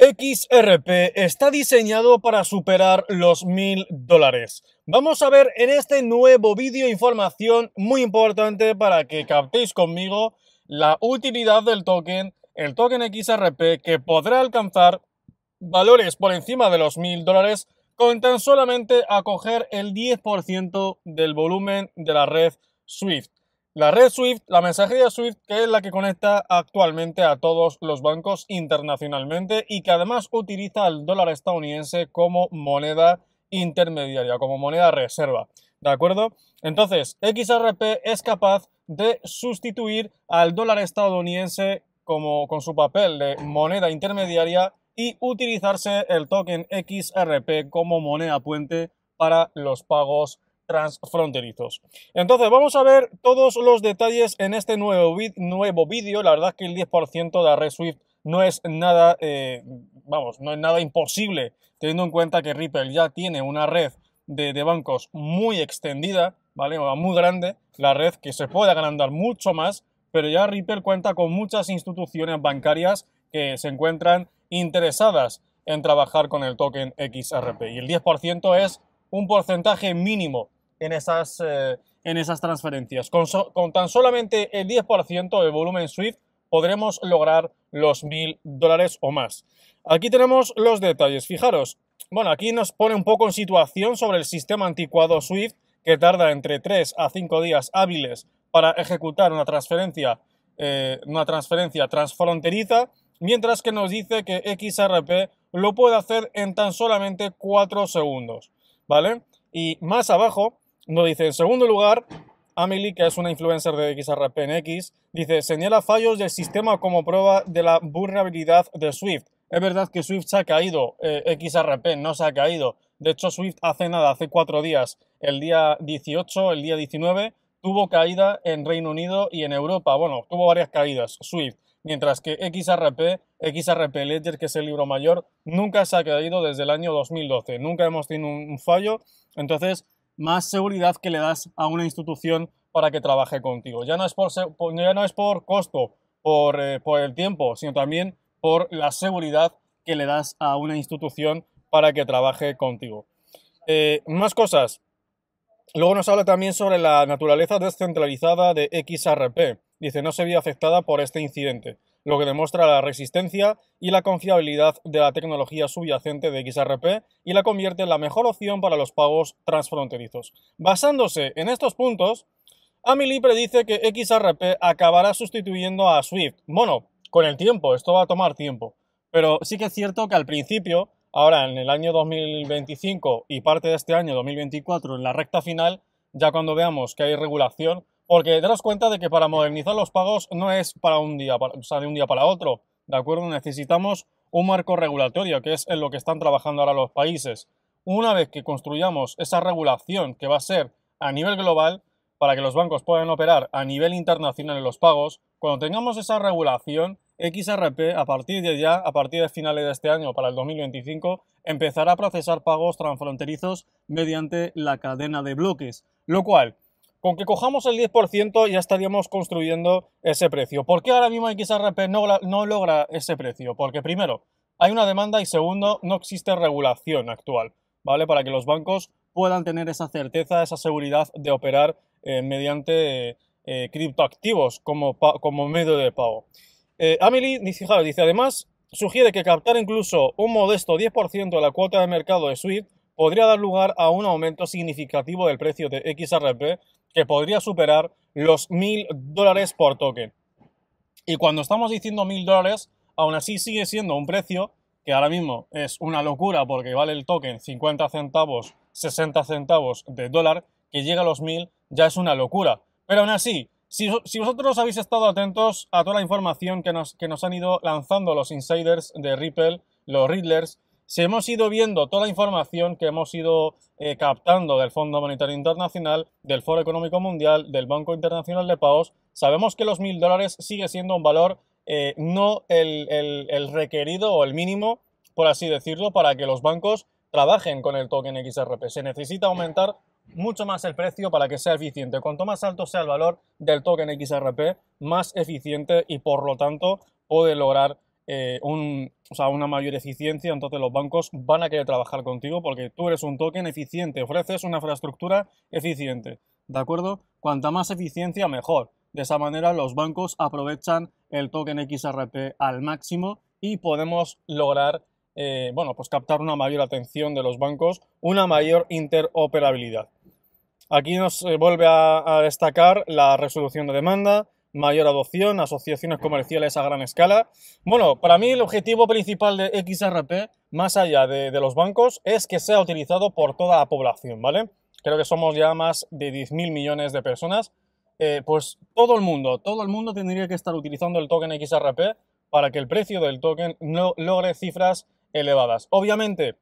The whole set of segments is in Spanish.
XRP está diseñado para superar los mil dólares. Vamos a ver en este nuevo vídeo información muy importante para que captéis conmigo la utilidad del token, el token XRP que podrá alcanzar valores por encima de los mil dólares con tan solamente acoger el 10% del volumen de la red Swift. La red SWIFT, la mensajería SWIFT, que es la que conecta actualmente a todos los bancos internacionalmente y que además utiliza el dólar estadounidense como moneda intermediaria, como moneda reserva. ¿De acuerdo? Entonces, XRP es capaz de sustituir al dólar estadounidense como con su papel de moneda intermediaria y utilizarse el token XRP como moneda puente para los pagos transfronterizos. Entonces, vamos a ver todos los detalles en este nuevo, nuevo vídeo. La verdad es que el 10% de Red Swift no es nada, eh, vamos, no es nada imposible, teniendo en cuenta que Ripple ya tiene una red de, bancos muy extendida, ¿vale? O muy grande, la red que se puede agrandar mucho más, pero ya Ripple cuenta con muchas instituciones bancarias que se encuentran interesadas en trabajar con el token XRP. Y el 10% es un porcentaje mínimo en esas, eh, en esas transferencias. Con, tan solamente el 10% del volumen SWIFT podremos lograr los 1.000 dólares o más. Aquí tenemos los detalles. Fijaros, bueno, aquí nos pone un poco en situación sobre el sistema anticuado SWIFT que tarda entre 3 a 5 días hábiles para ejecutar una transferencia, eh, una transferencia transfronteriza, mientras que nos dice que XRP lo puede hacer en tan solamente 4 segundos, ¿vale? Y más abajo no dice, en segundo lugar, Amelie, que es una influencer de XRP X, dice, señala fallos del sistema como prueba de la vulnerabilidad de Swift. Es verdad que Swift se ha caído, eh, XRP no se ha caído. De hecho, Swift hace nada, hace cuatro días, el día 18, el día 19, tuvo caída en Reino Unido y en Europa. Bueno, tuvo varias caídas, Swift. Mientras que XRP, XRP Ledger, que es el libro mayor, nunca se ha caído desde el año 2012. Nunca hemos tenido un fallo. Entonces, más seguridad que le das a una institución para que trabaje contigo. Ya no es por, costo, eh, por, el tiempo, sino también por la seguridad que le das a una institución para que trabaje contigo. Eh, más cosas. Luego nos habla también sobre la naturaleza descentralizada de XRP. Dice, no se vio afectada por este incidente lo que demuestra la resistencia y la confiabilidad de la tecnología subyacente de XRP y la convierte en la mejor opción para los pagos transfronterizos. Basándose en estos puntos, Amelie predice que XRP acabará sustituyendo a Swift. Bueno, con el tiempo, esto va a tomar tiempo. Pero sí que es cierto que al principio, ahora en el año 2025 y parte de este año 2024, en la recta final, ya cuando veamos que hay regulación, porque daros cuenta de que para modernizar los pagos no es para un día, de un día para otro, ¿de acuerdo? Necesitamos un marco regulatorio, que es en lo que están trabajando ahora los países. Una vez que construyamos esa regulación que va a ser a nivel global, para que los bancos puedan operar a nivel internacional en los pagos, cuando tengamos esa regulación, XRP a partir de ya, a partir de finales de este año para el 2025, empezará a procesar pagos transfronterizos mediante la cadena de bloques, lo cual con que cojamos el 10% ya estaríamos construyendo ese precio. ¿Por qué ahora mismo XRP no, no logra ese precio? Porque primero, hay una demanda y segundo, no existe regulación actual, ¿vale? Para que los bancos puedan tener esa certeza, esa seguridad de operar eh, mediante eh, criptoactivos como, medio de pago. Eh, Amelie dice, dice, además, sugiere que captar incluso un modesto 10% de la cuota de mercado de Swift podría dar lugar a un aumento significativo del precio de XRP que podría superar los mil dólares por token. Y cuando estamos diciendo mil dólares, aún así sigue siendo un precio que ahora mismo es una locura porque vale el token 50 centavos, 60 centavos de dólar, que llega a los mil ya es una locura. Pero aún así, si, vosotros habéis estado atentos a toda la información que nos, que nos han ido lanzando los insiders de Ripple, los Riddlers, si hemos ido viendo toda la información que hemos ido eh, captando del Fondo Monetario Internacional, del Foro Económico Mundial, del Banco Internacional de Pagos, sabemos que los mil dólares sigue siendo un valor eh, no el, el requerido o el mínimo, por así decirlo, para que los bancos trabajen con el token XRP. Se necesita aumentar mucho más el precio para que sea eficiente. Cuanto más alto sea el valor del token XRP, más eficiente y por lo tanto puede lograr eh, una mayor eficiencia, entonces los bancos van a querer trabajar contigo porque tú eres un token eficiente, ofreces una infraestructura eficiente, ¿de acuerdo? Cuanta más eficiencia, mejor. De esa manera los bancos aprovechan el token XRP al máximo y podemos lograr, eh, bueno, pues captar una mayor atención de los bancos, una mayor interoperabilidad. Aquí nos eh, vuelve a destacar la resolución de demanda, mayor adopción, asociaciones comerciales a gran escala. Bueno, para mí el objetivo principal de XRP, más allá de, los bancos, es que sea utilizado por toda la población, ¿vale? Creo que somos ya más de 10.000 millones de personas. Eh, pues todo el mundo, todo el mundo tendría que estar utilizando el token XRP para que el precio del token no logre cifras elevadas. Obviamente,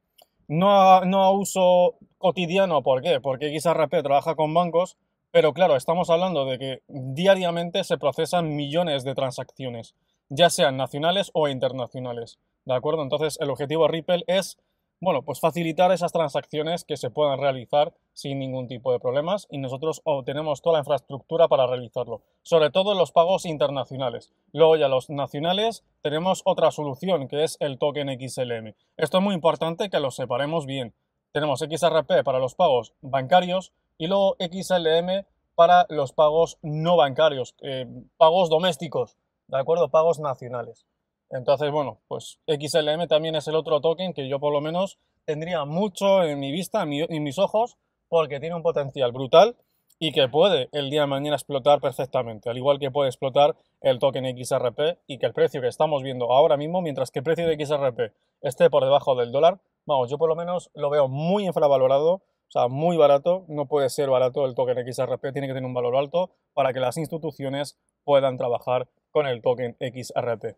no no a uso cotidiano, ¿por qué? Porque XRP trabaja con bancos, pero claro, estamos hablando de que diariamente se procesan millones de transacciones, ya sean nacionales o internacionales. ¿De acuerdo? Entonces, el objetivo de Ripple es, bueno, pues facilitar esas transacciones que se puedan realizar sin ningún tipo de problemas y nosotros obtenemos toda la infraestructura para realizarlo, sobre todo los pagos internacionales. Luego ya los nacionales tenemos otra solución que es el token XLM. Esto es muy importante que lo separemos bien. Tenemos XRP para los pagos bancarios y luego XLM para los pagos no bancarios, eh, pagos domésticos, ¿de acuerdo? Pagos nacionales. Entonces, bueno, pues XLM también es el otro token que yo por lo menos tendría mucho en mi vista, en, en mis ojos, porque tiene un potencial brutal y que puede el día de mañana explotar perfectamente, al igual que puede explotar el token XRP y que el precio que estamos viendo ahora mismo, mientras que el precio de XRP esté por debajo del dólar, vamos, yo por lo menos lo veo muy infravalorado o sea, muy barato, no puede ser barato el token XRP, tiene que tener un valor alto para que las instituciones puedan trabajar con el token XRP.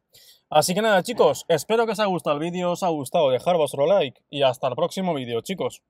Así que nada chicos, espero que os haya gustado el vídeo, os ha gustado, dejar vuestro like y hasta el próximo vídeo chicos.